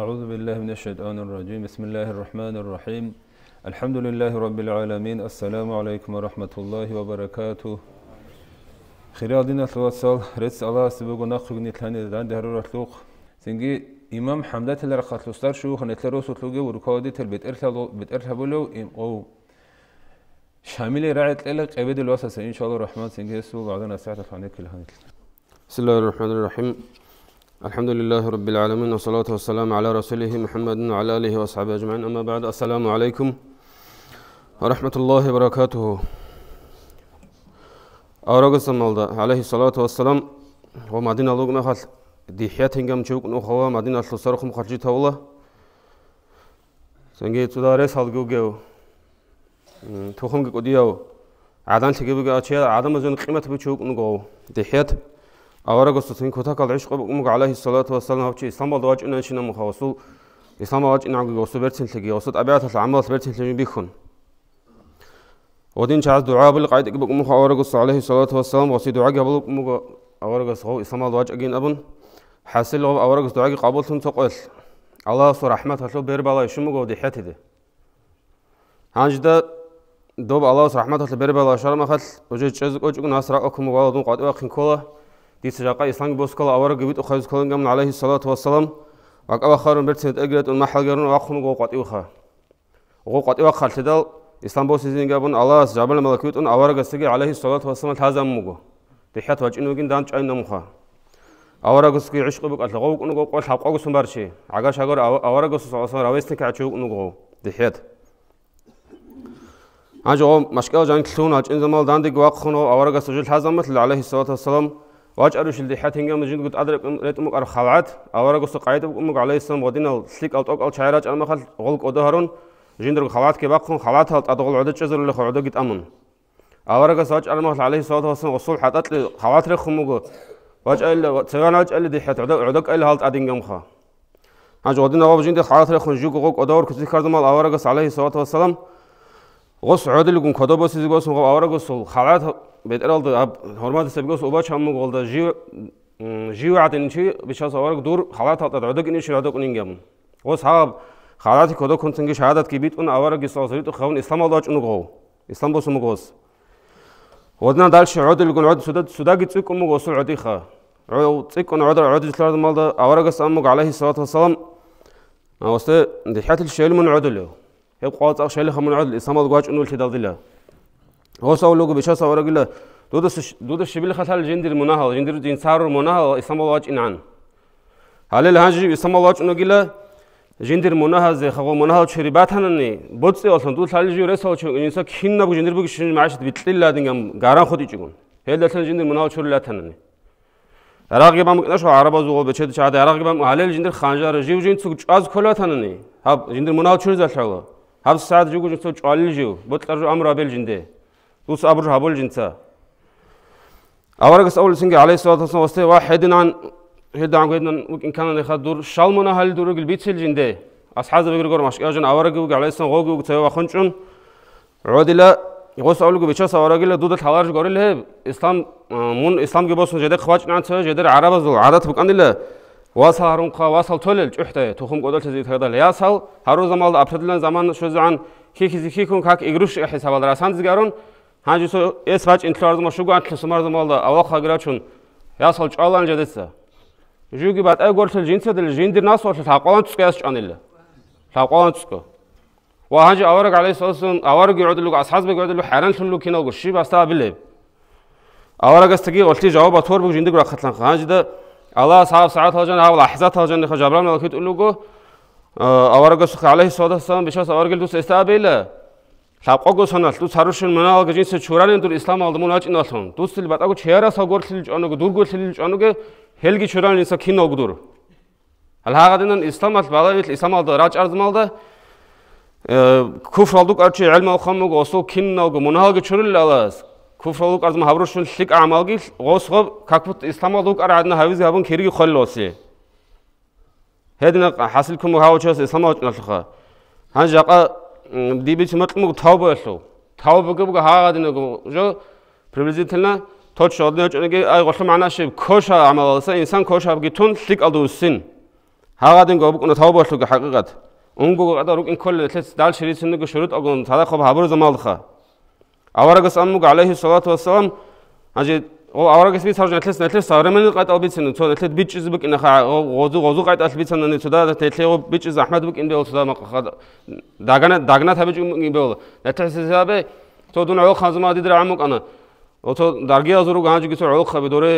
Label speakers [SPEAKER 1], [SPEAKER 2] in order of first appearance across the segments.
[SPEAKER 1] أعوذ بالله من الشيطان الرجيم بسم الله الرحمن الرحيم الحمد لله رب العالمين السلام عليكم ورحمة الله وبركاته خيرادنا الوصل رس الله سبقو نقل نتلاني دان دهر رتلوق سنجي إمام حمدة الرقات لستار شوخ نتلرو سطلوغي وركودي تلبت إرثا بلو إم أو شامل رعت لك عبيد الوسط إن شاء الله الرحمن سنجي سو عدنا ساعة فعنيك الهانتل بسم الله الرحمن الرحيم الحمد لله رب العالمين والصلاة والسلام على رسوله محمد وعلى آله وأصحابه أجمعين أما بعد السلام عليكم ورحمة الله وبركاته أوراق دا عليه الصلاة والسلام ومدينة لغم أخل ديحيات هنگام چوك نوخوا مدينة لسرخم خرجي تولا سنگي تداري سالگو گيو تخم گو ديو عدن تگو گو أچيا عدم زون قيمة بچوك دي حيات აღარაგოსო თქვენ ქოთაკალ ეშყო მუგ ალაიჰი სალათუ ვასალამ ჩი ისლამალ დავაჭინე შენ მოხავსულ ისლამალ დავაჭინე აგიოს ვერცინ თლეგი ოსო ტაბიათას ამალს ვერცინ თლეგი ბიხუნ ოდინ ჩას დუა ბილ ყაიდი კი მუგ აღარაგოსო ალაიჰი სალათუ ვასალამ ოსი დუა გი აბლ მუგ აღარაგოსო ისლამალ დავაჭინე აბუნ ჰასილ აღარაგოსო დუა გი ყაბულ თუნ წოყელ ალაასო რაჰმათ ალო ბერ ბალაი შუ მუგ ოდი ჰათიდე ჰანჯდა დობ ალაასო რაჰმათ ალო ბერ ბალა შარმა ხალ ოჯე ჩეზ კოჭუნ ასრა ოქმუ ვალდუნ ყატვა ხინკოლა დიც რაყა ისლამი ბოსკალა ავარა გიბიტო ხაზის ქალენგამ ალეჰი სალათუ ვასალამ ვაკავა ხარონ ბერცე ეგრეტო მაჰალგერონ ვახუნ გოყატი ხა ოღო ყატი ხარ თედა ისლამ ბოს ისინგაბონ ალას ჯაბალ მალაკიტო ავარა გასეგი ალეჰი სალათუ ვასალამ თაზამ მუგო დიჰათ ვაჭინოგინ დან ჭაინ ნამ ხა ავარა გასკი იშყებო ყალ ღო უკნუ გოყვა საყვა გოსმარში აგა შაგორ ავარა გოს სალასა რავესთი კაჩი უკნუ გო დიჰათ აჯო მაშკალ ჯან ქლუნ აჭინ ზამალ დანდი გვაყხნო ავარა გასოჟილ თაზამ მათ ალეჰი სალათუ ვასალამ ვაჭარუშილ დი ჰათინგა მჯინ გუთ ადრე რეტმუ ყარ ხალათ ავარაგოსო ყაიდებ კუმუ ალაისამ ღოდინალ სლიკ ალტო ყალ ჩაირა ჭარმა ხალ ღოლ კოდო ჰარონ ჟინ დრო ხალათ ქე ბაქონ ხალათ ალ ტად ღოლ ოდო ჭეზრო ლე ხოდო გიტ ამუნ ავარაგოსო ჭარმა ხალ ალაის სოთ ოსო უსულ ჰატატ ლი ხალათ რე ხუმუ გო ვაჭალ ცევანა ჭალ დი ჰათ ოდო ოდო ყალ ჰალ ტადინ გამ ხა ანჯ ღოდინ ავა ჟინ დი ხალათ რე ხონ ჟუგ ღო კოდო ორ ქზი ხარდო მალ ავარაგოსო ალაის სოთ ოსალამ ღოს ოდო ლი გუნ ქოდო ბოსი ზი ბოსო ავარაგოსო ხალათ ბეტერალდ ჰორმადის ებგოს ობა ჩამოგვალდა ჟი ჟიუადენჩი ბიჩას ავარ გდურ ხალათალდა დოგინი შევადოკნინგემ ო სა ხალათი ქოდო კონცინგი შაადათ კი ბიტუნ ავარ გისალზე ბიტუ ხავნ ისლამალდა ჭუნუგო ისლამბოს მუგოს ოდნა დალში ოდილ გულოდ სუდა სუდა გიცი კუმუგოს ოდი ხა ო წიკონ ოდა ოდი ისლამალდა მალდა ავარ გასამუგ ალაიჰი სალათუ ვასალამ ოსტე დიჰათილ შელმუნ ოდილო ე ყვალ წავ შელი ხამუნ ოდილ ისლამალდა ჭუნულ შედალდილა ოსავლოგები შესაძრაგილა დოდას დოდა შიბილი ხალხალ ჯინდირ მონაჰალ ჯინდირ ჯინ სარურ მონაჰალ ისამალვა ჭინან ჰალელ ჰაჯი ისამალვა ჭნოგილა ჯინდირ მონაჰაზე ხაგო მონაჰალ ჩერი ბათანანი ბოცი ოლთან დუ ხალი ჯი რესალ ჩო ინსა ქინნაგ ჯინდირ ბიგ შინ მაშიტ ბიტლილა დინგამ გარან ხოტი ჭიგუნ ჰელდათან ჯინდირ მონაჰალ ჩორი ლათანანი араги бам кнашо арабазу го бечет чада араги бам халел жиндир ханжар жив жин цуг чаз колатанни хаб жиндир монал чур зашало хаб саад жугу чур чалил жив ботлар амра бел жинде ლუს აბრუ აბოლ ჯინცა აბარგა საულის ინგი ალეს ვათასო ვასტე ვაჰედინან ჰედან გედან უკინ კანანე ხადურ შალმონა ჰალ დურგილ ბიცილ ჯინდე ასჰაზ ბეგრგორ მაშკაჟან აბარგა უკ ალეს ღოგი უკ ცევა ხონჭუნ ოდილა იყოს აბლუგი ბიჩა საბარგილა დუდა თავარჯ გორილე ისლამ მუნ ისლამ გებოსნ ჯედე ხვაჭნან ცევა ჯედე არაბაზო არათ ბკანილა ვასა ჰარუნ ხა ვასალ თოლელ ჭუჰტე თუხუმ გოდალ ჩეზი თადა ლიასალ ჰარუ ზამალ აფრადილან ზამან შოზან ქიქიზი ქიქუნ ქაკ იგრუშ ჰესაბალ რასანძ გარონ ჰანჯი სო ეს ვაჭინ თლარზმა შუგანთლა სმარზმალა ავახა გრაჩუნ ясал ჭალან ჯადეცა ჟუგი ბატა გორთლ ჯინცადელ ჟინდი ნასოთ თაყვან წყეს ჭანილა თაყვან წკო ვა ჰანჯი ავარ გალეს ოსუნ ავარ გიოდლუ ასაზმე გიოდლუ ჰარან თლუ კინო გში ბასტა ბილე ავარაგას თგი ოლთი ჯავა ბათვარ ბუ ჟინდი გრა ხათლან ჰანჯი და ალა საავ საათ ალჯან ავლ აჰზა ალჯან ხა ჯაბრან ალ ქიტულუ გო ავარაგას ხალეს ოდასან ბიშას ავარ გილდუს ესტა ბილე лапқого санал ту сарушин манал гэж инсэ чуранын дур ислам алд мунаачин болсон дүсэл батаагу чэяра согорлын жоног дүргүүлэл жоног хэлги чуран инсэ кин огдур алхагадын ислам ал багайл ислам алд рач арзмалда э, куфр алдук арчи илм алхам мог осо кин ног мунаал гэж чурил алас куфр алдук арзм хаврушин лиг амалги госго какут ислам алдук арадын хавиз хабын хэрги хол болси хэдэн хасил кум хаучос ислам алд нолхо хан жака дибиц мэтмэг тав байлуу. Тав бүгэг хаагаад нэг жо приблизительно тот шод нэг чэнэг ай голхом анааш коша амаалса инсан коша бүгэ тун лиг алуусин. Хаагаад нэг бүгэ тав байлуу гэ хагагаад. Өнгөг гадар үг инкол лэс дал ширисэн нэг шүрд огон цараха хабар замаалха. Аварагас аммуг алейхи салату вассалам ажид ო ავარგეს ვიცავ ჟანთ ეს ნათლეს საერთოდ ყატალ ბიცინო ცო ნათლეთ ბიჭიზ ბკინა ხა ოძუ ოძუ ყატალ ბიცანა ნე ცო და თეთლე ო ბიჭიზ აჰმად ბკინ ბელ ცო და მაყ ხა დაგანა დაგნა თა ბიჭი ბელ ნათლეს ზაბე ცო დუნა ო ხანზმა დიდ რა მოკანა ოცო დარგი აზურო განჯი გიცო ო ხა ბედორე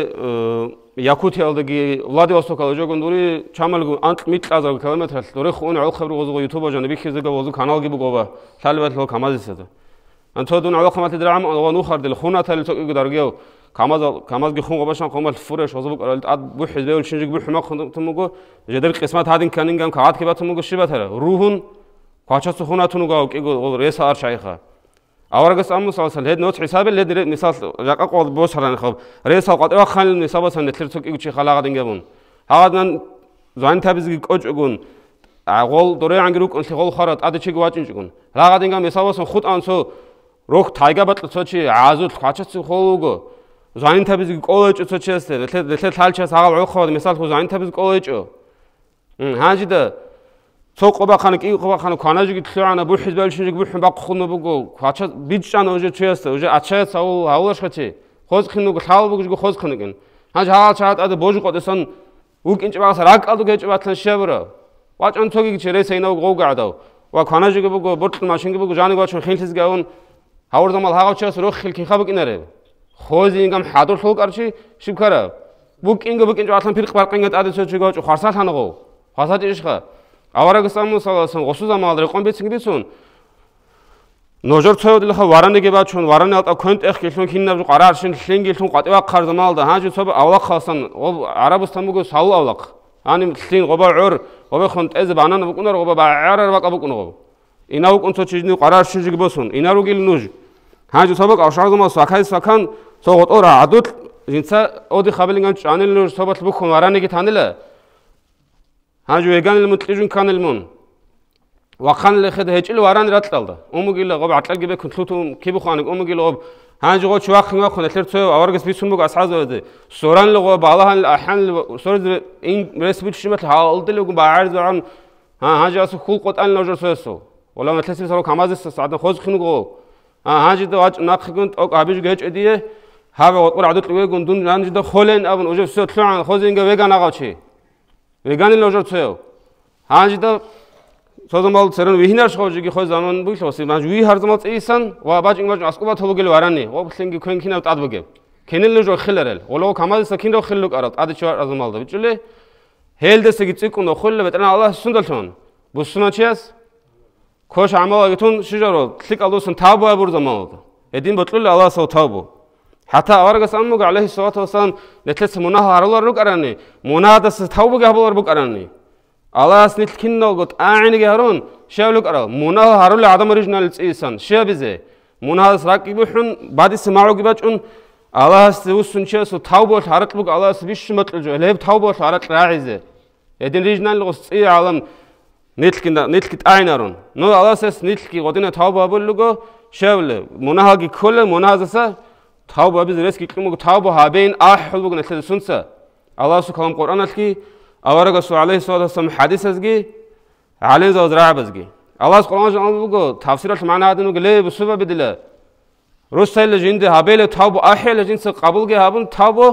[SPEAKER 1] იაკუთელდი ვლადივოსტოკალო ჯოგონდური ჩამალგუ ან მიტლაზა კილომეტრ ლორე ხონ ო ხა ბრო ოძუ იუთუბა ჟანი ბიხიზე გა ოძუ კანალ გიბ გობა თალბათ ლო ხამაზისა და ან ცო დუნა ო ხამათ დრა ამ ო ნუ ხარდელ ხონათალი ცო კი გდარგიო камазал камазги хунгабашан хумал фуреш озобукалат ат бухиз беул шинжиг бухма хунтумугу жедер кисмат адин канингам каат кебатумугу шибатара рухун квачасу хунатунуга киго реса ар шайха аваргас амму салсал хед нот хисабе лед мисал жака кол бо саран хаб реса квадва хан мисабасан нетлер цу киго чи халагадин гебун хагадан зан табизги кочугун агол дуре ангирук онси гол харат ат чиг вачинчугун хагадин гам мисабасан хут ансо рух тайга батлцо чи азул квачасу хоуго ზანთების კოლეჯო წოჩესე ლეთ ლეთ ხალჩას აღავ ხოდ მესალ ხო ზანთების კოლეჯო ჰაჯი და წოყობა ხან კი ყობა ხან ქანაჯი გითხრანა ბუჰი ბელში ბუჰი ბაყხუნო ბუგო ხაჩა ბიჭან ოჟე წოესე ოჟე აჩა საუ აულაშ ხაჩი ხოზხინო ხალ ბუგი ხოზხინგენ ჰაჯი ხალჩა და ბოჟი ყოდე სან უკინჭი ბაღს რაკალდო გეჭბათან შევრო ვაჭონ თოგი გიჩერე საინავ გოგადავ ვა ქანაჯი ბუგო ბორტლ მაშინ ბუგო ჟანი ვაჭონ ხილთის გაუნ ჰაურდომალ ჰაღავჩას როხ ხილ ქიხაბკინარე ხოზინ გამ ჰადურ ხოლკარში შიქარა ბუკინგ ბუკინჯ ვარსან ფირ ყარყინგა ადესოჩი გაჭო ხარსა თანღო ხასა ტიშხა ავარაგსამო სალასან ოსო ზამალრე ყომბიცინგდიცუნ ნოჟორ ცოდილ ხა ვარანეგე ბაჩონ ვარანალტა კონტეხ გიშონ ქინნაბ ყარარშინ ლინგი ლთუნ ყატევა ხარ ზამალდა ჰაჯი ცობ ავლა ხასან ო არაბუსთან მოგო საულ ავლაყ ანი ლინ ყობა ურ ყობა ხონ ტეზ ბანანა ბუკუნა ყობა არარ ბაკა ბუკუნო ინა უკუნ ცოჩი ნი ყარარშინ ჟიგბოსუნ ინა როგილ ნუჟი ჰანჯო თამაკ აღშარდო მას ახაი საქან სოღოთ ორა ადუთ ინცა ოდი ხაბლინგან ჩანელნო სობათ ბუხო მარანიგი თანელა ჰანჯო ეგანელ მუთლიჟუნ კანელმონ ვახანელ ხედა ეჭილ ვარან რატალდა უმუგილა ყობ ატალგი ბექუნ თლუთუმ ქიბუხანი უმუგილა ყობ ჰანჯო ყო ჩვახინ ვახონ ეთერ ცო ავარგეს ბისუნ ბუგ ასაზოდე სორანლო ყობ ალაჰან აჰან სორი ინ რესპიჩი მათ ჰალდელო ყობ არძან ჰანჯო ასუ ხულ ყოტანელ ნოჟოსესო ولا متلسل سرو كمازس سعد خوز خنو აჯი და ნახგუნ ტოკ აბიჟ გეჭედიე ჰავე ყურ ადუტ ვეგუნ დუნ ნანჯ და ხოლენ აბუნ უჟე სო თლუან ხოზინგე ვეგან აღავჩი ვეგანი ლოჟო ცეო აჯი და სოზომალ ცერონ ვიჰნარ შხოჯი გი ხო ზამან ბუშოსი მაჯ ვი ჰარძმალ წისან ვა ბაჯი ბაჯი ასკობა თოლოგელი ვარანი ო ფლინგი ქენ ქინავ ტადბგე ქენელ ლოჟო ხელერელ ოლო ქამალ საქინდო ხელლო ყარა ტადჩი ვარ აზომალ და ბიჭული ჰელდესი გი წიკუნო ხოლლე ვეტრან ალა სუნდალთონ ბუსუნა ჩიას ქოშ ამალაგი თუნ შიჟარო თლიკალოსუნ თავბა აბურძამალო ედინ ბოტლული ალასო თავბო ჰათა ავარგას ამმუგა ალეჰი სალათუ ვასალამ ნეთლეს მუნა ჰარულარ ნუკარანი მუნა დას თავბა გაბულარ ბუკარანი ალას ნეთლკინ ნოგოთ აინი გარონ შევლუკარო მუნა ჰარულ ადამ ორიჯინალი წისან შევიზე მუნა დას რაკიბუჰუნ ბადის მაუგი ბაჭუნ ალას უსუნ შესო თავბო ჰარატბუკ ალას ვიშ მოტლჯო ლევ თავბო ჰარატ რაიზე ედინ ორიჯინალი გოს წი ალამ ნიტლკი ნიტლკი ტაინარონ ნუ ალასეს ნიტლკი ოდინა თავბაბო ლუგო შევლე მონაჰაგი ქოლე მონაზასა თავბაბის რესკი ქიმო თავბო ჰაბენ აჰულ ბუგნა თლე სუნცა ალასუ ქალამ ყურანალკი ავარაგა სუ ალეი სალასამ ჰადისასგი ალე ზოზ რაბასგი ალას ყურანალ ჟან ბუგო თავსირალ მანადინუ გლე ბუსუბა ბიდილა რუსელე ჟინდი ჰაბელე თავბო აჰელე ჟინცა ყაბულგე ჰაბუნ თავბო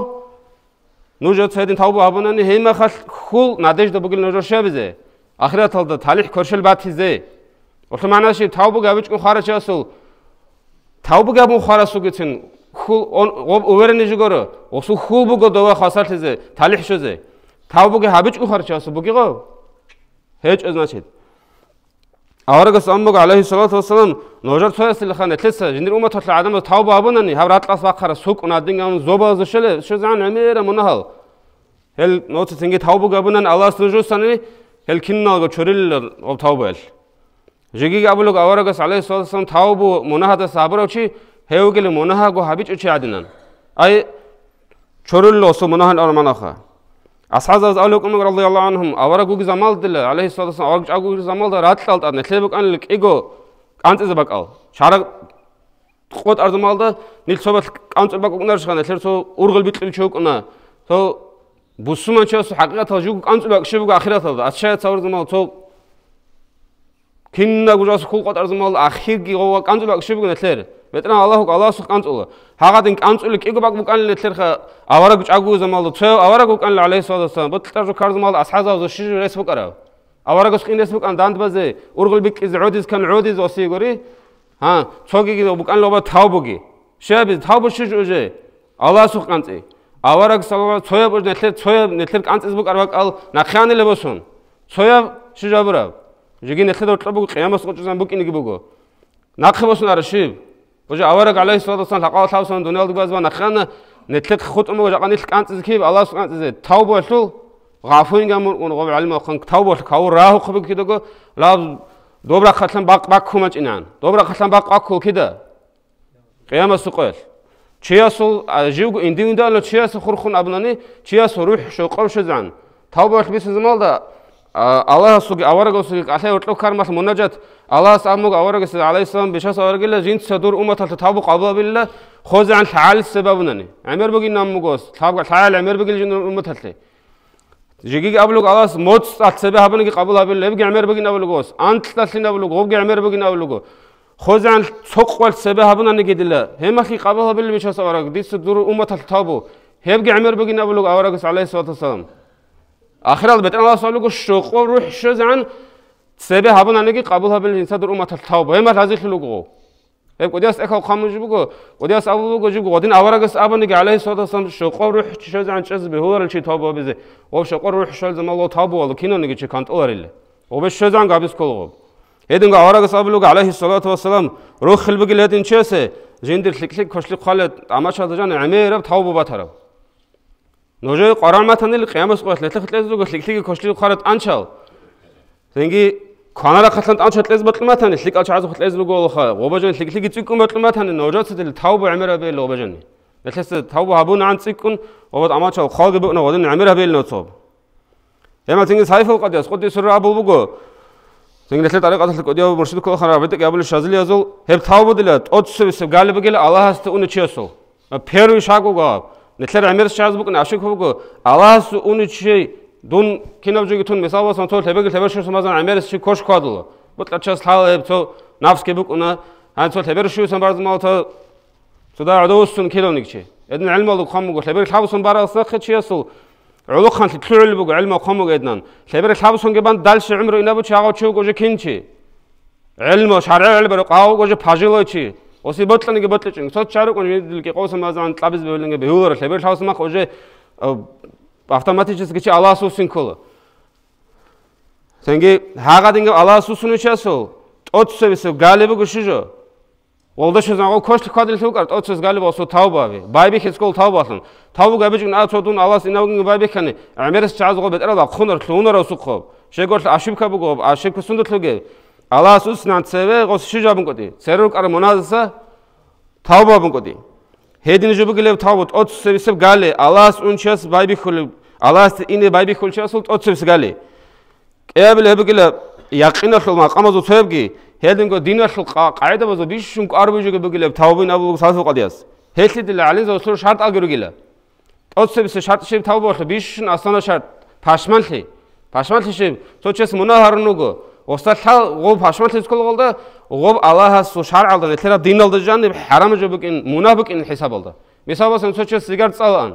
[SPEAKER 1] ნუჟა ცედინ თავბო ჰაბუნანი ჰემახალ ხულ ნადეჟდა ბუგილ ნუჟა შევიზე ახირათალდა თალიჰ ქორშელბათიზე ოსმანაში თაუბა გავიჭკუ ხარაჩასულ თაუბა გამუ ხარასუგეცენ ხულ უვერენიჟგორო ოსუ ხულ ბუგო დოვა ხასალთეზე თალიჰშოზე თაუბა გავიჭკუ ხარაჩასულ ბუგიღო ჰეჭოზნაჩეთ ავარგას ამბოგ ალაიჰი სალათუ ვასალამ ნოჟარ თოესილ ხან ეთლესა ჟინდი უმათოთლა ადამა თაუბა აბონანი ჰავრატლას ვახარა სუკუნადინ გამ ზობაზო შელე შეზან ამერა მონაჰალ ჰელ ნოცი თინგი თაუბა გაბონან ალას ნოჟოსანი ჰელკინნალგო ჩურილ ოფთაუბელ ჯიგი გაბულოგ ავარაგას ალესოსან თაუბუ მონაჰადა საბროჩი ჰეუგილი მონაჰაგო ჰაბიჭუჩი ადინან აი ჩურილ ოსო მონაჰან არმანახა ასაზა ზალოკუმ რალიალლაჰ ანჰუმ ავარაგუ გიზამალდილა ალესოსან ავარჭაგუ გიზამალდა რატლალტანე ხლებოკანი კიგო კანწეზა ბაკალ ჩარა ყოტარდმალდა ნილცობა კანწება კუკნარშხანე ხლერცო ურგილ ბიტყილ ჩოკნა თო بوسمان چاسو حقیقت ها جوگ آن زمان کشیبو آخرت ها داشت شاید سوار زمان تو کنن دعوت از خود قدر زمان آخر کی گو آن زمان کشیبو نتلر بهتر الله خو الله سخن تو له حقا دنگ آن زمان کی گو باق بکن نتلر خا آوارا گوچ آگو زمان تو تو آوارا گو کن لعلی سواد استان بات تر جو کار زمان از حاضر از شیج رسم کرده آوارا گوش کن رسم کن دانت بازه اورگل بیک از عودیز کن عودیز آسیگوری ها چوگی گو بکن لوبه تاو بگی شاید تاو بشه جو جه الله سخن تی ავარაგ სალავა ცოია ბოჟ ნეთლე ცოია ნეთლე კანცეს ბუკ არვაკალ ნახიანი ლებოსონ ცოია შიჟაბრა ჟიგი ნეთლე დორტლა ბუკ ყიამას ყოჭუსან ბუკ ინიგი ბუგო ნახებოსონ არა შიბ ბოჟა ავარაგ ალაი სალავასან ლაყალ თავსონ დუნიალ დგვას ბა ნახიანა ნეთლე ხუტუმო ჟაყანი კანცეს ქი ალას კანცეს თავ ბოშულ ღაფუინ გამურ ყონ ყოვი ალმა ხან თავ ბოშ ქაურ რა ხუბი ქი დგო ლავ დობრა ხათლან ბაყ ბაქ ხუმაჭინან დობრა ხათლან ბაყ ბაქ ხო ქიდა ყიამას უყოლ ჩიასო ჟიუ ინდივიდუალო ჩიასო ხურხუნ აბნანი ჩიასო რუჰ შოყავშეზან თავბა ხმის ზმალ და ალაჰსუ ავარაგოსი ასე ორტო ქარმას მონაჯათ ალაჰს ამუგ ავარაგეს ალაისლამ ბიშას ავარგილა ჯინ სადურ უმათალ თავბა ყაბაბილა ხოზან ხალ სებაბუნანი ამერ ბოგი ნამუგოს თავბა ხალ ამერ ბოგი ჯინ უმათალ ჯიგი აბლუგ ალას მოც ათ სებაბუნი ყაბულაბილა ბიგი ამერ ბოგი ნავლუგოს ანტ ტალინავლუგო ბიგი ამერ ბოგი ნავლუგო ხოზან ცოყვალ ზე ბაბუნანი გედილა ჰემახი ყაბალაბილი მეშას ავარაგ დის დურ უმათალ თაბუ ჰებგი ამერ ბგინაბულო ავარაგ სალეს ვათასამ ახირალ ბეტრალას ავლუგო შოყო რუჰ შოზან ზე ბაბუნანი გი ყაბალაბილი ინსა დურ უმათალ თაბუ ჰემახ აზიხი ლუგო ე ყოდიას ეხა ხამუჯუგო ყოდიას ავლუგო ჯუგო ოდინ ავარაგ ავანი გი ალეს ვათასამ შოყო რუჰ შოზან ჩეზ ბე ჰურალ ჩი თაბუ ბიზე ოშ შოყო რუჰ შოზან მალო თაბუ ალო კინონი გი ჩი კანტორილი ობე შოზან გაბის ქოლგო Эдэнга аварага саблуга алейхи салату ва салам рух хилбиги ледин чесе жиндир хликлик кошлик хале амача дажан амера тауба батара. Ножой қаран матанил қиямас қойт лехлик хлезуг хликлиги кошлик харат анчал. Тенги қанара хатланд анча лез батлматан хлик алча аз хлезуг олха гобажан хликлиги цикун батлматан ножой цадил тауба амера бел гобажан. Лехлис тауба абун ан цикун обат амача хоги бу нодин амера бел ноцоб. Эма тенги сайфул қадис қодис рабул бугу ინგლისელ და ყათალ კოდიო მორშიდ ქოლ ხარ აბეთ კაბულ შაზლი აზო ჰებ თავბოდილა ოცსევს გალებგელ ალაჰას თუ უნი ჩესო ფერვი შაგო გა ნეთლერ ამერ შაზ ბუკნა აში ქო გო ალაჰას უნი ჩე დუნ კინავჯი გუთუნ მესალვასან თო თებეგელ თებერ შუს მაზან ამერ ში ქოშ ქადულა ბუტლა ჩას თალ ჰებ თო ნავს კე ბუკნა ან თო თებერ შუს მაზ მალ თო თუ და ადოსუნ ქელონიქ ჩე ედნ ალმალუ ხამ გო თებერ ხავსუნ ბარალსა ხე ჩესო ულოხან თლურელი ბუგ ილმა ხომოგედნან ლებრე ლავსონგებან დალში უმრო ინაბუ ჩაღო ჩუ გოჟე კინჩი ილმა შარელი ბრო ყაო გოჟე ფაჟილოჩი ოსი ბოტლნიგე ბოტლჩინ თოთ ჩარო კონი ვიდილკი ყოსმაზან ტლაბის ბევლნიგე ბევლორ ლებრე ლავსმა ხოჟე ავტომატიჩეს გიჩი ალასუსინ ქოლო თენგი ჰაღადინგე ალასუსუნი ჩასო ტოცსევისო გალებუ გუშიჟო ვალდაშენ ზაღო ქოშლი კვადრილს უკარ ტოცეს გალიბოსო თაუბავი ბაიბიხის კოლ თაუბასან თაუ გაბეჯუნა ცოდუნ ალას ინავგინ ბაიბიხანი ამერეს ჩაზღო ბეტრა და ხუნორ ხუნორ უსუხო შეგორს აშიბქაბუგო აშიბქუსუნდო თლუგე ალას უსნანცევე ყოს შიჯაბუნკოდი ცერულკარ მონაზსა თაუბაბუნკოდი ჰედინჯუბგილევ თაუბო ტოცსევისებ გალე ალას უნჩას ბაიბიხული ალას ინე ბაიბიხულჩასულ ტოცსევს გალე კეაბლებგილევ яқинашол мақамазо цөбги хелдинго динашол қаредабазо дишшум қарбужуге бөгілеп таубинабул сасоқадияс хелдидил ализо сур шарт алгүргила тоцсебисе шартшеб тауболо бишшун асана шарт пашманли пашманлише тоцсес муна харнуго осалла го пашманлис колголда го аллаха су шар алда нетера диналда жанни харамжо бөкин мунафикин хисаб алда мисабасан тоцсес сигар цалан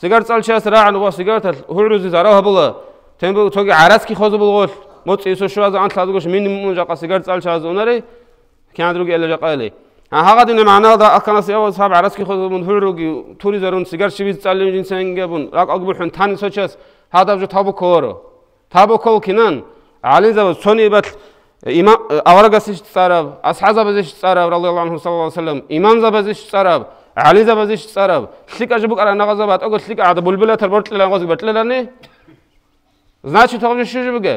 [SPEAKER 1] сигар цалчас раан го сигар тал хурузи зарахабула тембо тоги араски хозу болгол მოწი ისო შუა ზან თლადგოში მინიმუმ ჯაყასი გარ წალ ჩაზონარი კანდრუგი ელე ჯაყალი ა ჰაგადინე მანალდა აკანასი აო საბ არასკი ხოზმუნ ჰურუგი თური ზარუნ სიგარ შივი წალი ინ სენგებუნ რაკ აგბუჰუნ თანი სოჩას ჰადაბჟო თაბუკორო თაბუკოლ კინან ალი ზავ სონი ბათ იმა ავარაგასი წარავ ასჰაზაბაზი წარავ რალიალლაჰუ ანჰუ სალალა სალამ იმან ზაბაზი წარავ ალი ზაბაზი წარავ სიკაჟი ბუკარა ნაღაზაბა ატოგო სიკა ადა ბულბულა თერბორტლელან ყოზი ბატლელანი значит თავში შეჯიბგე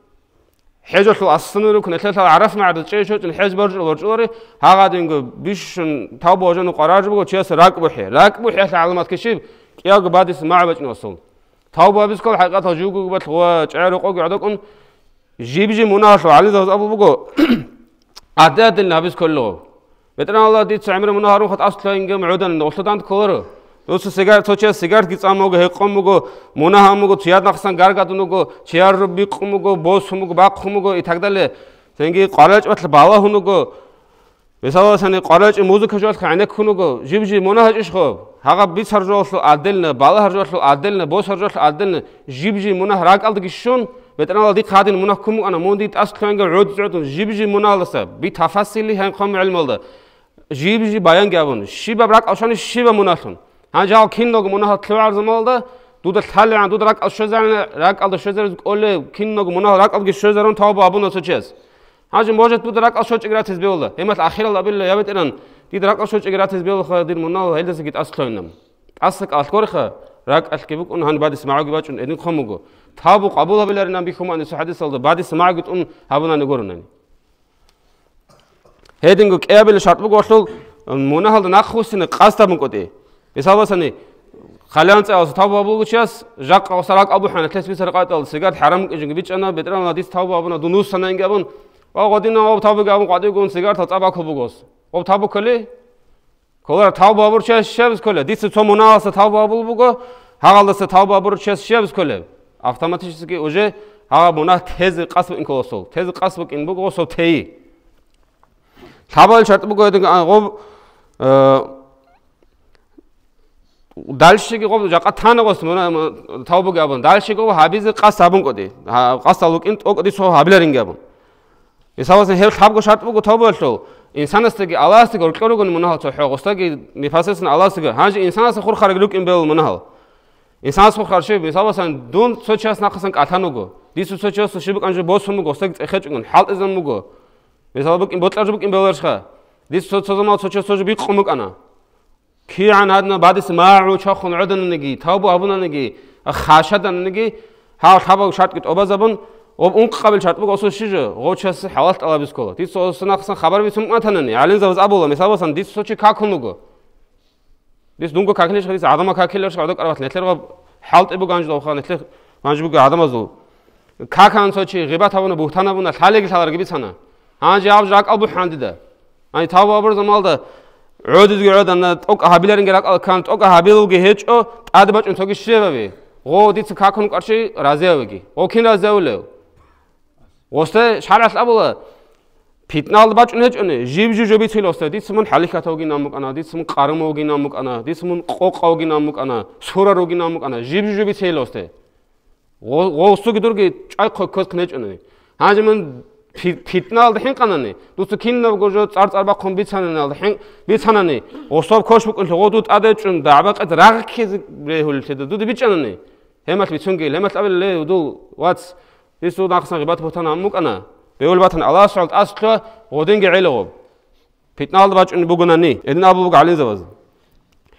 [SPEAKER 1] 해줘서 왔으므로 그네텔라 알았으면 알았 제쇼진 해즈버저 워저리 하가된 거 비슌 타보 어저는 qarajbugo chiyas raqbuhi raqbuhi hal alamat kishib qiyag badis ma'baj nosul tawba biskol haqa tajugu bat wa charu qog yadakun jibji munash ali zaz abugo adat al nabis kollo betran allah dit samir munaharun khat asla ingam udan uladan kolor როცა სიგარ თოჩა სიგარ გიწამოგე ეყომოგო მონაჰამოგო ციადახსან გარგადნოგო ჩიარ ბიყმოგო ბოსმოგო ბაყმოგო ითაგდალე თენგი ყალაჭვათლ ბალაჰუნოგო ვესალასანი ყალაჭ მუზიკაშვალ ხანაკუნოგო ჟიბჟი მონაჰაჭიშხო ჰაგა ბიცარჟოლ ადელნე ბალაჰარჟოლ ადელნე ბოსარჟოლ ადელნე ჟიბჟი მონაჰრაკალდგიშონ ვეტრანალდი ხადინ მონაჰკუმ ანა მონდი ტასქლანგა როდჟოდო ჟიბჟი მონალასა ბი თაფასილი ჰენ ხომ ულმალდა ჟიბჟი ბაიანგიაბონ შიბა ბრაკალშანი შიბა მონაჰთონ ანჯალ კინოგ მონაჰალ ქლევარ ზმალდა დუდა თალიან დუდა რაკალ შეზარ რაკალ შეზარ ოლე კინოგ მონაჰალ რაკალ გი შეზარ ონ თავბა აბუნა სოჩეს ანჯი მოჟეთ დუდა რაკალ შოჭი გრათეს ბეულა ემას ახერალ აბილა იავეტერან დიდ რაკალ შოჭი გრათეს ბეულა ხა დიდ მონაჰალ ჰელდეს გი ტას ხოინამ ტას კალ ხორ ხა რაკალ გი ბუკუნ ჰან ბადის მაგი ბაჭუნ ენი ხომუგო თავბუ ყაბულა ბელარინა ბიხუმანი სოჰადისალდა ბადის მაგი ტუნ აბუნა ნგორუნანი ჰედინგო კეაბილ შარტბუ გოშულ მონაჰალ ნახხუსინი ყასტა მონკოტი ეს ალბათანი ხალიან წელს თავბაბულუჩას ჟაკავს არაკაბუხან ეს ვისარ ყატალ სიგად ჰარამ ჯინგი ბიჭანა ბეტრანა დის თავბაბუნა დუნუსანა ინგაბონ ვა ღოდინა ვა თავბი გამ ყადი გონ სიგარ თა წაბაკობუგოს ვა თავბუქელი ქოლა თავბაბურჩას შევს ქოლა დის ცო მონალასა თავბაბულუგო ჰაღალასა თავბაბურჩას შევს ქოლა ავტომატიკი უჟე აა მონა თეზი ყასბინ ქოლოსოლ თეზი ყასბინ ბუგოსო თეი თავალ შარტბუგო ეგ ა дальше იყო ჯაყა თანავას თაობა გაბონ дальше იყო ჰაბიზ ყას აბონკოდი ყას ალუკინ ოკდი სო ჰაბლერინ გაბონ ეს ახლა ზე ჰერ ხაბგო შარტბუგო თაობა ხო ინსანასტეგი ალასტეგი ორკლოგონ მონაჰოცო ჰეგოსტეგი მიფასესნ ალასტეგი ჰანჯი ინსანას ხურ ხარ გლუკინ ბელ მონაჰო ინსანას ხურ ხარ შე მისავასან დუნ სოჩას ნახასან კათანუგო დის სოჩოს შიბკანჯო ბოსუნუგო ოსტეგი წეხეჭუნ ჰალტეზანუგო მესალბუკინ ბოტლარჯუკინ ბელერშა დის სოცოზომალ სოჩოსოჯი ბიყუმუკანა ქიან ადნა ბადის მაუ ჩახონ ადნანიგი თაბუ აბუნანიგი ხაშადანიგი ჰალ თაბუ შარტკი ტობაზაბონ უნკ ყაბილ შარტბუ გოსოში ღოჩას ჰალ ტალაბის კოლა დის სოსნახსან ხაბარ ვის უნკათანანი ალენ ზავს აბულა მე საბასან დის სოჩი ქაქუნუგო დის დუნგო ქაქლეშ ხედის ადამა ქაქელერ შარდო კარვათ ნეთლერღა ჰალ ტებუ განჯდო ხან ნეთლერ მანჯბუ ადამაზო ქაქან სოჩი ღიბა თავონა ბუთანაბუნა ხალეგი თალარგი ბიცანა ანჯი აბჟ აკალბუ ჰანდიდა აი თავ აბრ ზამალდა ოდიზგი ოდანა ტოკა ჰაბილერინ გერა კან ტოკა ჰაბილუგი ჰეჭო ტად ბაჭუნ თოგი შევევი ოდიც ქაქონ ყარში რაზეავიგი ოქინ რაზეულევ ოსტე შარას აბულა ფიტნალ ბაჭუნ ჰეჭუნი ჟიბჟუჟები თილოსტე დიცმუნ ჰალიკათოგი ნამუკანა დიცმუნ ყარმოგი ნამუკანა დიცმუნ ყოყავგი ნამუკანა სურაროგი ნამუკანა ჟიბჟუჟები თილოსტე ოსტუგი დურგი ჭაი ქოქოს ქნეჭუნი ჰაჟმუნ ფიტნალ დენ კანანი დუც კინნავ გოჟო წარ წარბა ხომ ბიცანანალ დენ ბიცანანი ოსოფ ქოშ მოკლ ოდუ ტადეჭუნ და აბაყეთ რაღქი რეჰული შედა დუდი ბიცანანი ჰემალ ბიცუნგი ლემალ ტავი ლე დუ ვაც ის უ ნახსან ღბათ ფოთან ამ მოკანა ბეულ ბათან ალასალ ასლო ოდენ გეილო ფიტნალ ბაჭუნ ბუგუნანი ედნა ბუგ გალი ზავაზ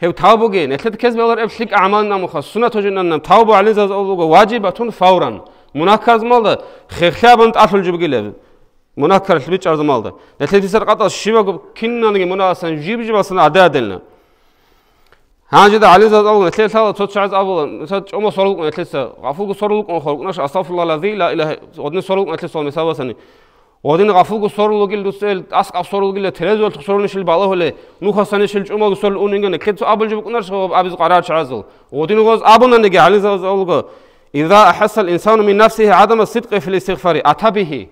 [SPEAKER 1] ჰევ თავბუგი ნეთლეთ ქეს ბელარ ებშლიკ ამან ნამოხა სუნა თოჟენან ნამ თავბუ ალენ ზავაზ ვაჯიბა თუნ ფაურან მონაკარზმალდა ხეხიაბან ტაფულჯიბგილებ მონაკარშლი ჭარზმალდა ეთეთისარ ყატა შივა კინნანი მონასან ჯიბჯიბასან ადადელნა ჰანჯიდა ალიზა ზალგუნ ეთეთალა ცოცაც აბულა ცოც ჭომო სორულკუნ ეთეთსა ღაფულგუ სორულკუნ ხორკნაშ ასტაფულა ლაზი ლა ილაჰი ოდნე სორულკუნ ეთეთს ოლმე საბასანი ოდინ ღაფულგუ სორულგილ დუსელ ას ყავ სორულგილ თერეზოლ ხსორულნიშილ ბალაჰოლე ნუხასანი შილ ჭომო სორულ უნინგენ ქეთ აბულჯიბკუნარშ აბიზ ყარაჩაზლ ოდინ ღოზ აბუნანი გე ალიზა ზალგუნ اذا احس الانسان من نفسه عدم الصدق في الاستغفار اتبه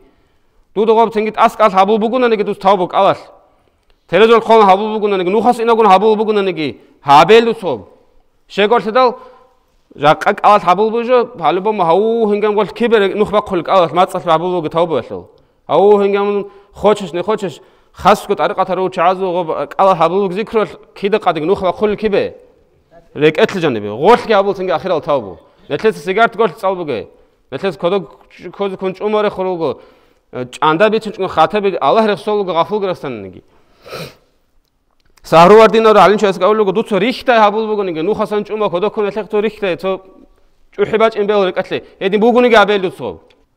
[SPEAKER 1] دو دوغو تنگيت اسقال حبو بوغون انيگ دو تاوبو قالال تيرزول خون حبو بوغون انيگ نوخاس اينوغون حبو بوغون انيگ هابيل سو شيگول تدا جاقا قالال حبو بوجو حالو بو ماو هنگام قول كبر نوخ باقول قالال ما تصل حبو بوغ تاوبو اسل او هنگام خوچش ني خوچش خاص كو طريقه ترو چازو غو قالال حبو بوغ ذكرل كيد قاديگ نوخ باقول كبه ريك اتل جنبي غول كي حبو تنگ اخيرال تاوبو მეთლეს სიგარტ გოლ წალბგე მეთლეს ქოდო ქოდო კონჭუმორე ხოლგო ჭანდა ბიჩუნ ჭუნ ხათები ალა რესულ გაფულ გრასთან ნიგი საჰრუვარდინო რალინ შესკავლუგო დუცო რიხტა აბულბგონიგე ნუ ხასან ჭუმა ქოდო ქონ ეთლე ქთო რიხტა ეთო ჭუჰი ბაჭინ ბელორი კათლე ედი ბუგუნიგე აბელუცო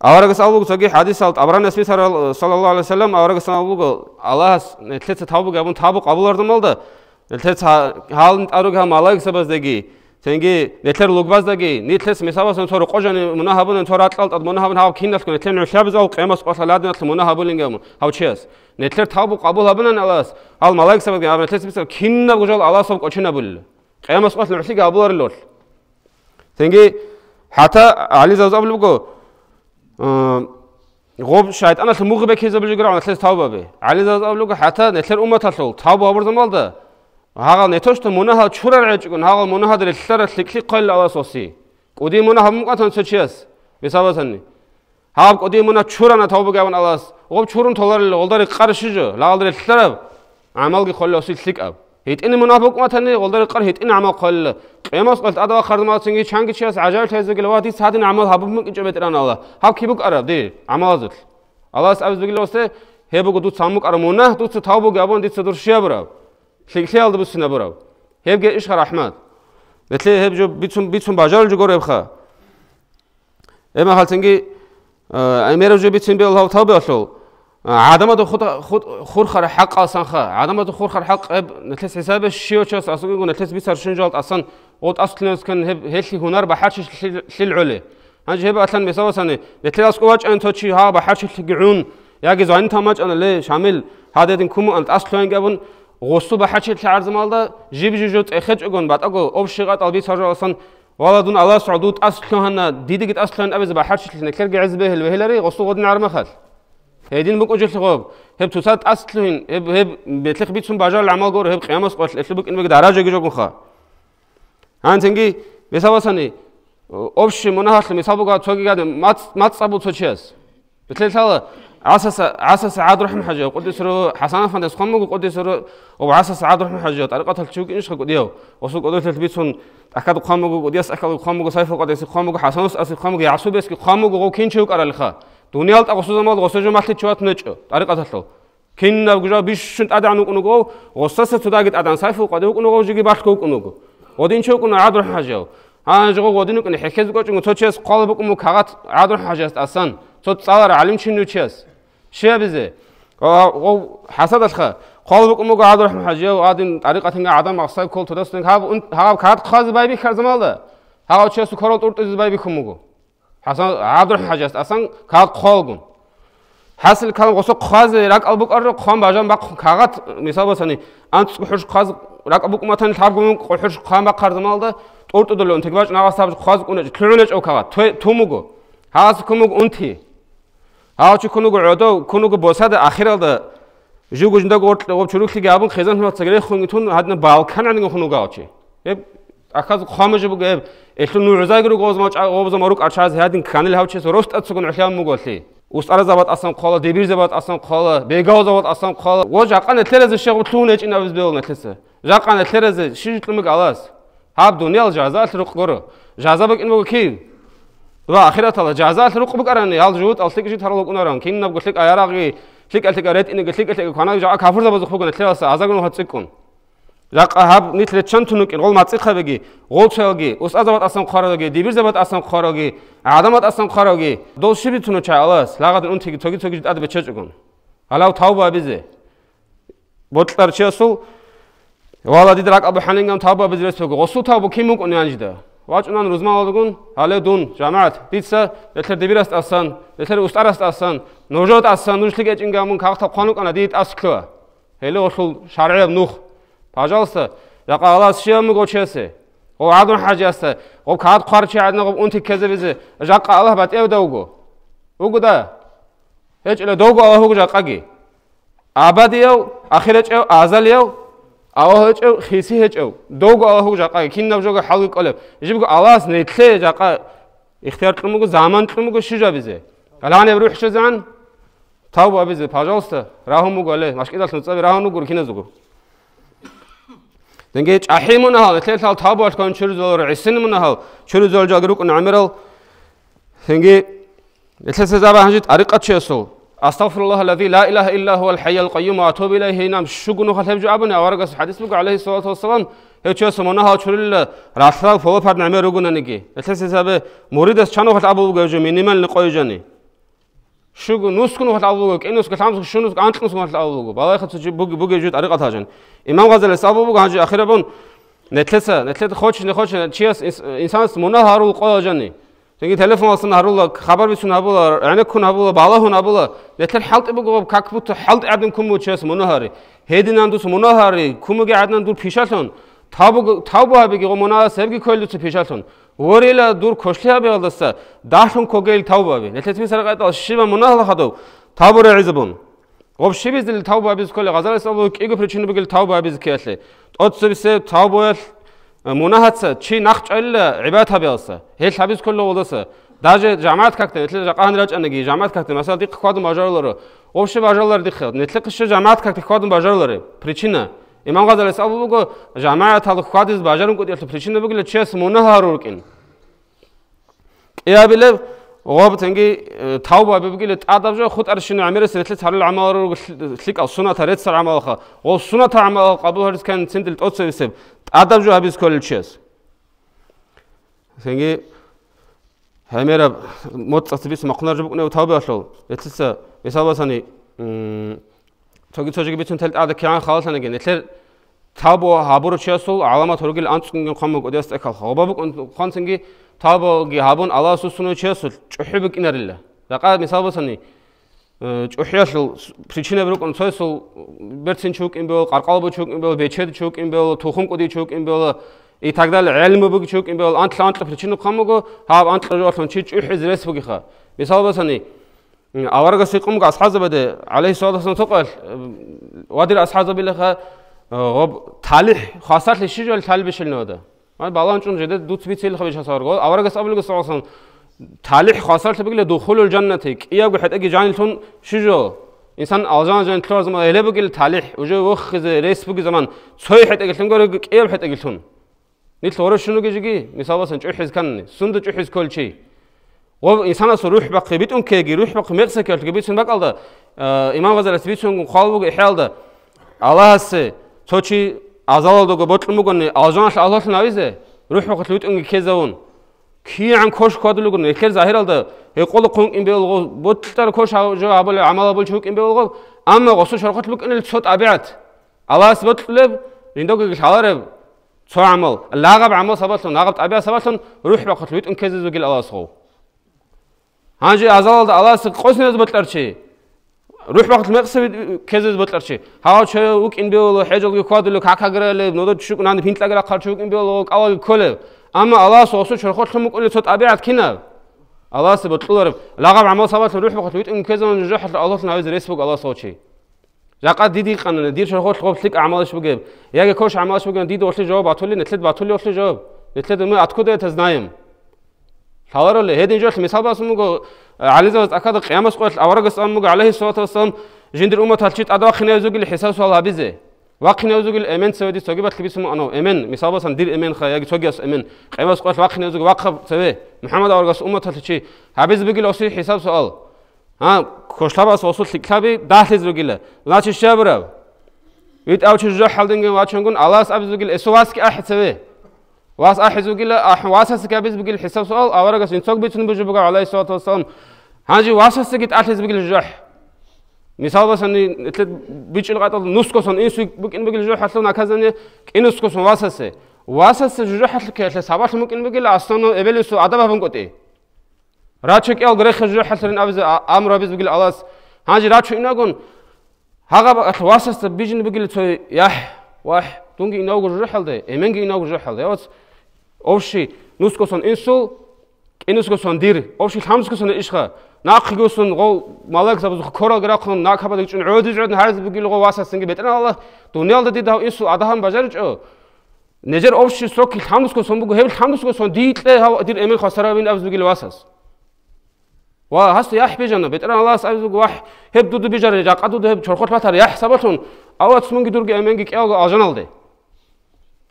[SPEAKER 1] ავარა გასალბუგ ზოგი ჰადის ალ აბრან ესმის სალალა ალა სალამ ავარა გასალბუგო ალას მეთლეს თავბუგე აბუ თავბუ ყაბულარდმალ და ეთლე ჰალ ნტარუგა მალაგ საბაზდეგი თენგი ნეთლერ ლოგბაზდაგი ნეთლეს მესავასონ თორე ყოჟანი მონაჰაბონენ თორე ატალტად მონაჰაბონ ჰავ ქინდასკონ თენ შაბზალ ყემას ყოსა ლადნათ მონაჰაბოლინგამ ჰავ ჩეს ნეთლერ თავბუ ყაბულაბნან ალას ალ მალაიქსაბგი ამ ნეთლეს მესავ ქინდა ყოჟალ ალასო ყოჩენაბული ყემას ყოსა ლუსი გაბულარლოლ თენგი ჰათა ალი ზაზაბლუგო ღობ შაიტანალ მუღიბე ქეზაბჟი გრა ნეთლეს თავბაბე ალი ზაზაბლუგო ჰათა ნეთლერ უმათალო თავბუ აბრზმალდა აღალ ნეთოშთ მონაჰა ჩურალ აჭკუნ აღალ მონაჰა დრე ლლარა ლიკლი ყალ ალასოსი კუდი მონაჰა მუკათან ცეჩიას ვესავასანი აღ კუდი მონა ჩურანა თავბი გავან ალას ოღ ჩურუნ თოლარი ლოლდარი ყარშიჯო ლაღალ დრე ლლარა ამალგი ხოლ ოსი ლიკავ ეტინი მონაჰა მუკათანი ლოლდარი ყარ ეტინი ამალ ყალ ყემოს ყალ ადავა ხარდმაცინგი ჩანგი ჩიას აჟალ თეზი გლავადი სადინ ამალ ჰაბუ მუკიჭო მეტრან ალა ჰავ ქიბუ ყარავდი ამალაზულ ალას აბზბიგლოსე ჰებუ გუდუ სამუკარ მონა თუც თავბი გავან დიცდურ შიაბრავ شلكسي aldı bu sine burav. Hebge işgar Ahmet. Betle hebjo bitsun bitsun bajar jo gore bxa. Ema haltengi emero jo bitsun be Allah tawbe asol. عدمت خود خود خورخر حق اصلا خا عدمت خورخر حق اب نتلس حساب الشيو تشاس اصلا يقول نتلس بيسر شنجالت اصلا اوت اصلا كان هب هيلي هنر بحرش للعلي هنج هب اصلا مسوا سنه نتلس اسكواج ان توتشي ها بحرش لقعون يا جزاين تماج انا ليه شامل هذا دين كومو انت اصلا يقبون ღოსუ ბაჰაჩი ლარზმალ და ჟიბჟიჟო წეხეჭგონ ბატაგო ოფშიყატალ ბიცარვალსან ვალადუნ ალას სუდუ ტასლუჰანა დიდი გი ტასლუჰან აბეზ ბაჰაჩი ლინე ხერგი აზბეჰილ ვეჰლარი ღოსუ ღოდნ არმახალ ჰედინ მუკოჯილ ხობ ჰებ თუსა ტასლუჰინ ჰებ ჰებ მეთლიხ ბიცუნ ბაჟალ ამალ გორ ჰებ ყიამას ყალ ეხლი ბუკინ მეგ დარაჯო გიჟო გუხა ან თენგი მესაბასანი ოფში მონაჰალ მესაბუგა ცოგი გადა მაც მაც საბუ ცოჩეს მეთლელ ხალა عسس عسس عاد رحم حاجه قدس رو حسان فند اس خمو قدس رو او عسس عاد رحم حاجه طريقه تشوك ايش خو ديو وصل قدس تلبيسون اكاد خمو قدس اكاد خمو سايف قدس خمو حسان اس خمو يعسوب اس خمو قو كين تشوك على الخا دنيا لتا قصو زمال قصو جمال تشوات نچو طريقه تلو كين دا بجا بيشن تادع نو قنو قو وصس تدا قد ادان سايف قدو قنو قو جي باش قو قنو قو ودين تشوك قنو عاد رحم حاجه ان جو قودين قنو حكز قو تشوك قالو قمو كاغات عاد رحم حاجه اسان تو تصالر علم شنو تشس შეაბეზე ო ჰასადაშხა ყალბუკმო გადრაჰმ ჰაჯი ადინ ტარიყათინ ადამ აღსაი კულტურას თინ ჰავ უნ ჰავ ქარტ ხაზი ბაიბი ხარზმალდა ჰავ ჩესუ ქორალ ტურტიზ ბაიბი ხუმუგო ჰასან ადრაჰმ ჰაჯას ასან ქალ ყალგუნ ჰასილ ქალ ყოსო ყაზე რაკალბუკარო ყან ბაჟან ბა ქაღათ მესაბასანი ან წუხურშ ყაზ რაკალბუკმათან თაბგუნ ყურშ ყან ბა ხარზმალდა ტურტუდლონ თეგ ბაჭ ნავასაბ ყაზ კუნე ქლერონე ჭო ქაღათ თუმუგო ჰასი ქუმუგ უნთი აუჩი ქუნუგო ოდო ქუნუგო ბოსადა ახირალდა ჟუგუჟნდა გორტლო ჩურუქლიგი აბუნ ხეზან ჰმაცაგერე ხუნგითუნ ადნა ბალკანანი ქუნუგო აუჩი ე ახაზ ხამაჟებუ გე ეშლუ ნურზაგრუ გოზმაჭა ობზამარუ კარჩაზე ადინ კანელ ჰავჩეს როსტაცუგუნ ახიამ მუგოლი უსტარაზაბად ასან ხოლა დებირზაბად ასან ხოლა ბეგაოზაბად ასან ხოლა ვო ჟაყანე თერეზე შეღუთუნ ეჭინავის ბეოლნე თესე ჟაყანე თერეზე შიჟტლმი გალას ჰაბ დუნიალ ჟაზალ როყ გორო ჟაზაბა კინმო ქი ვა ახირათალა ჯაზალ რუყბკარანი ალჟუთ ალსიკჟი თარლოკუნარან კინნაბ გულიკ აიარაგი ლიკალთიკა რეტინი გულიკალთიკა ქანაი ჯა ქაფურდა ბაზ ხუგუნა თლევასა აზაგრუნ ხაციკუნ ლაყა ჰაბ ნით რე ჩანტუნუ კინ ღოლ მაციხებიგი ღოლ ჩელგი უსტაზავატ ასან ხაროგი დიბირზავატ ასან ხაროგი ადამატ ასან ხაროგი დოლშიბი თუნო ჩალას ლაღადუნ უნთიგი თოგი თოგი ჯატა ბე ჩეჭუგუნ ალავ თაუბა ბიზე ბოტლარ ჩესულ ვალა დიდ რაკა ბუ ჰანინგამ თაუბა ბიზრესოგი ღოსუ თაუბა ქიმუკუნი ანჯდა ვაჭუნან რუზმალოდგუნ ალედუნ ჯამაათ დიცა ეთერ დებირას ტასან ეთერ უსტარას ტასან ნოჟო ტასან ნუშლი გეჭინგამუნ ხახთა ყანუკანა დი ტასქლა ჰელე ოშულ შარეებ ნუხ ბაჟალსა რაყა ალას შემი გოჩესე ო ადურ ჰაჯასა ო ქათ ყარჩი ადნა ყო უნთი ქეზებიზე ჟაყა ალა ბატიევ დაუგო უგუდა ეჭლე დოგო ალა უგუ ჟაყაგი აბადიო ახირეჭევ აზალიო აოჰეჭევ ხისი ეჭევ დოგო აოჰო ჟაყა ქინდა ჟოგა ჰალი კოლებ ჟიბგო ალას ნეთლე ჟაყა ეხთიარ ტრმუგო ზამან ტრმუგო შიჟაბიზე ალანე ვრუჰ შეზან თაუბაბიზე პაჟალსტა რაჰუმუ გოლე მაშკედალ ნუცები რაჰუნუ გურ ქინა ზუგო დენგე ჭაჰიმუნა ჰალ ეთლე თალ თაუბალ კონ ჩურზოლ რისინმუნა ჰალ ჩურზოლ ჟაგრუკ ნამერალ დენგე ეთლე სეზაბა ჰანჯი ტარიყა ჩესო астагфируллаха аллази ла илаха илля хуа аль-хайя аль-кайюм ва атубу илайхи нам шугуну халхэмжу абуна аваргас хадис бугу алейхи салату ва салам хэчэ сумуна хачурилла рахла фова пад намеру гунаниги этлес хисабе муридас чану хал абу бугу гэжу минимальны койжани шугу нускуну хал абу бугу кинус гэл хамс шунус антхнус хал абу бугу балай хат чу бугу бугу гэжу тари гатажан имам газали сабу бугу хаджи ахирабун нэтлеса нэтлет хочни хочни чиас инсанс мунахарул койжани იგი ტელეფონსა ნარულა ხაბარ ვიცუნა ბოლა რანე ქუნა ბოლა ბალაჰუნა ბოლა ნეთერ ჰალტი ბოგო კაკბუთო ჰალტი ადენ ქუმუ ჩეს მონაჰარი ჰედინანდუს მონაჰარი ქუმუგე ადენ დურ ფიშალონ თაბუ თაბუ აბიგი ო მონაჰა სერგი ქოილუცი ფიშალონ ვორილა დურ ქოშლი აბი ალდასა დაშუნ ქოგელ თაბუ აბი ნეთერ თმის არაყატა შიბა მონაჰალა ხადო თაბუ რეიზბუნ ოფ შიბიზ დილ თაბუ აბი სკოლე ღაზალესა ბო კიგი ფრჩინი ბიგი თაბუ აბი ზქიალე ტოცსებისე თაბუ ალ монахаца чи нахчэл ибата бэлса хэл хабис кэлло болса даже жамаат кахта этле жаканрачэнэ ги жамаат кахта масал ди кхвад мажарлары общэ мажарлар ди хэл нэтле кшэ жамаат кахта кхвад мажарлары причина имам газал сабуго жамаат ал кхвад из бажарун кот ятле причина бугле чэс монахарур кин я билев ოღონდ თენგი თაუბა ბიბკილე ტადაბჟა ხუტარშინ ამერეს რეთლე ცალულ ამალარო სლიკავ სუნათა რეთს ამალხა ო სუნათა ამალ ყაბულარის კენ ცენდილ ტოცევისებ ტადაბჟა აბის კოლჩეს თენგი ჰემერა მოწწაცების მოხნარჯბუკნე თაუბა ახლო რეთლსა ესალბასანი მ თოგი თოჯიგი ბიცუნ თელ ტადა კიან ხალსანი გენ ეთლერ თაბო აბორ შეასულ ალამა თორგილ ანცუნგი ხამო გოდეს ეკალ ხობა ბუ ხანცინგი თაბო გი აბონ ალასუსუნო შეასულ ჭუჰიბი კინარილა დაყა მისალბოსანი ჭუჰიაშულ პრიჩინებრო კონცესულ ბერცინ ჩუკინბელ ყარყალბო ჩუკინბელ ბეჩედ ჩუკინბელ თუხუმკოდი ჩუკინბელ и так далее ელმო ბუგი ჩუკინბელ ანტლ ანტლ პრიჩინო ხამო გო ჰავ ანტლ ჟოთონ ჩი ჭუჰი ზრეს ბუგი ხა მისალბოსანი ავარგასი ყუმგა ასხაზებადე ალეი სალათასნ თოყალ ვადილ ასხაზებილა ხა ხო თალი ხასათლი შეჯალ თალი შეიძლება მან ბალანჭუნ ჯედა დუცბიცელი ხა ბეშას ვარგო ავარაგა საბლიგო სოსან თალი ხასათლი ბიგლე დუხულულ ჯანნათი კია გუ ხეტა კი ჯანილთონ შეჯო ინსან ალჟან ჯან თლორ ზმა ელე ბიგლე თალი უჯე ვო ხიზე რეს ბიგი ზამან ცოი ხეტა გილთონ გორე კია ხეტა გილთონ ნილ ორე შუნუ გიჯიგი მისალასან ჭი ხიზკანნი სუნდ ჭი ხიზ კოლჩი ო ინსანას რუჰ ბაყი ბიტონ კეგი რუჰ ბაყი მეხსა კელტი ბიცუნ ბაყალდა იმან ვაზალას ბიცუნ ხალბუ ხალდა ალაჰასე ცოჩი აზალადო გობოტლი მოგონე აზანშ ალოშნა ვიზე რუჰი ხოთლუტუნგი ქეზაუნ ქიან ქოშ ქოდლუგუნ ეხერ ზაჰერალდა ეყოლო ქონკინ ბეულგო ბოტლტარ ქოშ აჟო აბალე ამალაბულ ჩუკინ ბეულგო ამა ყოსო შარხოთლუკინელ ცოტაბიათ ალას ბოტლებ ინდოგი ხალარე ცო ამალ ლაგაბ ამალ საბასონ ლაგაბ აბია საბასონ რუჰი ხოთლუტუნ ქეზეზუგილ ალასხო ჰანჯი აზალადო ალას ყოსნეზ ბოტლარჩი روح وقت المقصب كزز بطلر شيء هاو شو وكين بيقول حجول كوادل كاكا غرال نود شو كنا نبين تلاقي راكار شو وكين بيقول كوا كل أما الله سوسة شو خوش لما كل صوت أبيع كنا الله سب بطلر لقب عمل صبات روح وقت ويت إن كزز من جرح الله سنا عايز ريسبوك الله صوت شيء لقى ديدي قن ندير شو خوش خوب تلك أعمال شو بجيب ياك كوش أعمال شو بجيب ديدي وصل جواب أتولي نتلت باتولي وصل جواب نتلت ما أتكو ده تزنايم ثوار اللي هيدين جوش مثال بس مو ალეზავს აკადა ყიამას ყოველ ავარაგას ამუგა ალეჰი სოთოსამ ჟინდრი უმოთალჩი ტადვა ხინეზუგილი ჰესავს ალაბიზე ვაქინეზუგილი ემენ ცევედი ცოგებათ ლიბისმო ანუ ემენ მისალბასან დირ ემენ ხა იაგი ცოგიას ემენ ყიამას ყოველ ვაქინეზუგი ვაქ ცევე მუჰამად ავარაგას უმოთალჩი ჰაბიზბიგილი ოსი ჰესავს ალ ა ქოშლაბას ოსულ ლიკლაბი დაჰლეზუგილი ლაჩი შაბრავ ვიტავჩი ჟოჰალდინგე ვაჩონგონ ალას აბიზუგილი ესოვასკი აჰ ცევე واس أحزوجي لا أح واسس كابس بقول حساب سؤال أورجس إنسوق بيتون بيجوا بقى عليه الصلاة والسلام هانجي واسس كيت أحز بقول الجرح مثال بس أني تلت بيجي إن نسكوسون إنسوق بقول بقول الجرح حتى نكذا إنسكوسون واسس واسس الجرح حتى كيت سبعة ممكن بقول أصلاً إبليس أدبه بنقطة راتشك إل غريخ الجرح حتى نأبز أمر بس بقول الله هانجي راتشو إناقون هاقا واسس بيجي بقول يح واح تونجي إناقو الجرح هذا إمنجي إناقو الجرح هذا ოფში ნუსკოსონ ინსულ კინუსკოსონ დირ ოფში ლამსკოსონ ისხა ნახიგოსონ ყო მალაგს აბუ ხორალ გრახონ ნახაბადი ჩუნ ოდი ჯოდნ ჰარზ ბგილ ყო ვასას ინგი ბეტრა ალა დუნიალდა დი და ისულ ადაჰან ბაჟარი ჩო ნეჯერ ოფში სოკი ლამსკოსონ ბუგ ჰებ ლამსკოსონ დიიტლე დირ ემელ ხასარავინ აბუ ბგილ ვასას ვა ჰასტი აჰბეჯანა ბეტრა ალას აბუ ბგ ვაჰ ჰებ დუდუ ბიჟარი ჯა ყადუ ჰებ ჩორხოთ ბათარი აჰ საბათონ ავა ცმუნგი დურგი ემენგი კელ ალჟანალდე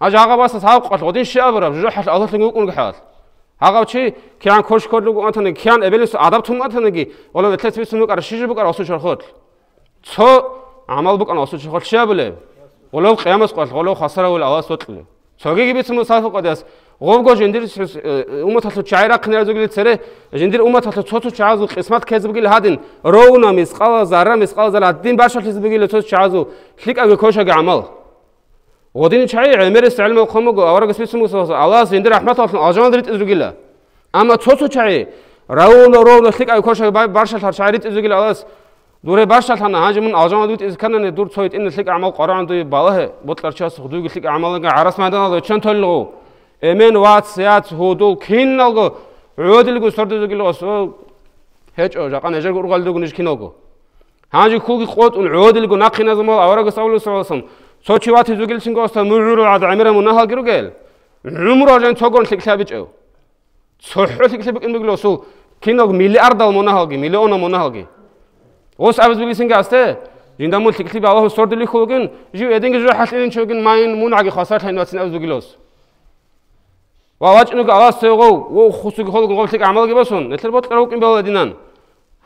[SPEAKER 1] аж агабаса саагхал годин шиабра жухал алхал гүүгүн гхаал агавчи кян кошкор лүг антан кян эвелис адаптун антан ги оло этлес бисүн гүүгар шижи бүгар осу шорхот цо амал бүгэн осу шорхот шиабле оло кыямас гол оло хасараул аваас утл цоги ги бисүн саах годяс говго жендир э, умат алхал чайра кнера зүгэл цэрэ жендир умат алхал цоцо чааз ул кисмат кезб гил хадин роуна мис кала зара мис кала зара дин башал хизб гил цоц чаазу хлик аг кошаг амал ღოდინი ჩაი ამერეს ალმა ხომოგო ავარაგას მისმოს ალას ინდი რაჰმათ ალსუ აჟანდრი ტიზუგილა ამა ცოცო ჩაი რაულო როულო სიკა ქოშა ბარშალ თარ ჩაი ტიზუგილა ალას დურე ბარშალ თანა ჰაჯმუნ აჟანდრი ტიზკანანე დურ ცოი ტინ სიკა ამა ყორანდი ბალაჰე ბოტლარ ჩას ხდუგი სიკა ამა ლანგა არას მანდანა დო ჩან თოლიღო ემენ ვაც სიაც ჰუდულ ქინნალგო ვოდილგუ სორდუგილო ოს ჰეჭო ჟაყან ეჟერ გურგალდუგუნიშ ქინოგო ჰაჯი ხუგი ყოტულ ვოდილგუ ნაკინაზმო ავარაგას ავლოს ავლოსონ სოჩი ვათი ზუგილცინ გოსთან მურულ ადა ამერემ ნახალ გირგელ უმროჟენ ცოგონ ლიქლაბიჭევ ცოჰრო ლიქლაბიკინ მიგლოსო კინო მილიარდალ მონახალგი მილიონო მონახალგი ოს აბზულისინ გასთე ინდამო ლიქლიბი ალაჰ სორდილი ხოლგენ ჟი ედინგი ჟი ჰალინ ჩოგენ მაინ მუნაგი ხასართენ ვაცინ აბზუგილოს ვა ვაჭნუ გასთე ღო ო ხუსუგი ხოლგენ ყოლთიკ ამალგებასონ ნეთერ ბოტლა უკინ ბელედინან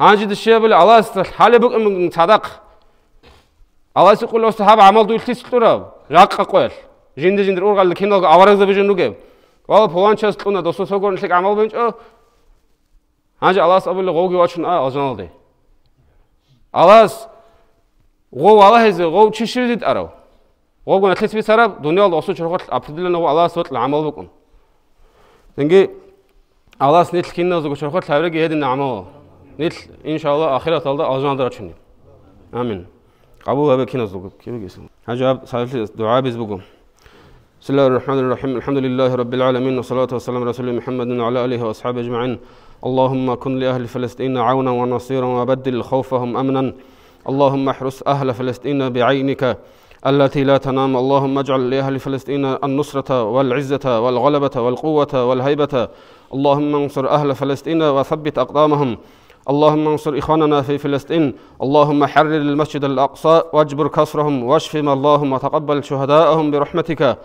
[SPEAKER 1] ჰანჯი დშიებელი ალასთ ჰალებუკ მუნ ცადაყ ალასი ყულოს ჰავ ამალდუ ილთის წურავ რაყა ყველ ჟინდი ჟინდი ურგალ ქინალ ავარაგზები ჟინ უგე ყოლ ფოანჩას წუნა დოსო სოგორ ნიშე ამალ ბენჭო ანჯ ალას აბული ღოგი ვაჩუნ ა აზანალდე ალას ღო ვალა ჰეზე ღო ჩიშივდი ტარო ღო გონა თლისვი სარა დუნიალ დოსო ჩორღო აფრიდილენ ღო ალას ვოტლ ამალ ბკუნ ნგი ალას ნიშ ქინალ ზოგო ჩორღო თავრე გიედი ნამო ნიშ ინშალლა ახირათ ალდა აზანალდა ჩუნი ამინ قابو بابك هنا كيف جسم هجاب صلاة دعاء بزبقهم بسم الله الرحمن الرحيم الحمد لله رب العالمين والصلاة والسلام على رسول محمد وعلى آله وأصحابه أجمعين اللهم كن لأهل فلسطين عونا ونصيرا وبدل خوفهم أمنا اللهم احرس أهل فلسطين بعينك التي لا تنام اللهم اجعل لأهل فلسطين النصرة والعزة والغلبة والقوة والهيبة اللهم انصر أهل فلسطين وثبت أقدامهم اللهم انصر إخواننا في فلسطين اللهم حرر المسجد الأقصى واجبر كسرهم واشفهم اللهم تقبل شهداءهم برحمتك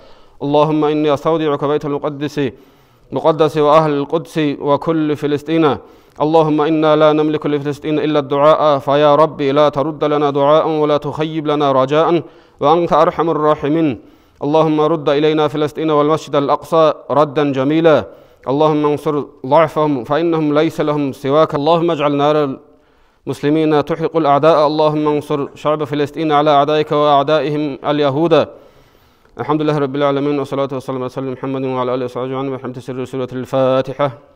[SPEAKER 1] اللهم إني أستودعك بيت المقدس مقدس وأهل القدس وكل فلسطين اللهم إنا لا نملك لفلسطين إلا الدعاء فيا ربي لا ترد لنا دعاء ولا تخيب لنا رجاء وأنت أرحم الراحمين اللهم رد إلينا فلسطين والمسجد الأقصى ردا جميلا اللهم انصر ضعفهم فإنهم ليس لهم سواك اللهم اجعل نار المسلمين تحرق الأعداء اللهم انصر شعب فلسطين على أعدائك وأعدائهم اليهود الحمد لله رب العالمين والصلاة والسلام على سيدنا محمد وعلى آله وصحبه وسلم وحمد سر سورة الفاتحة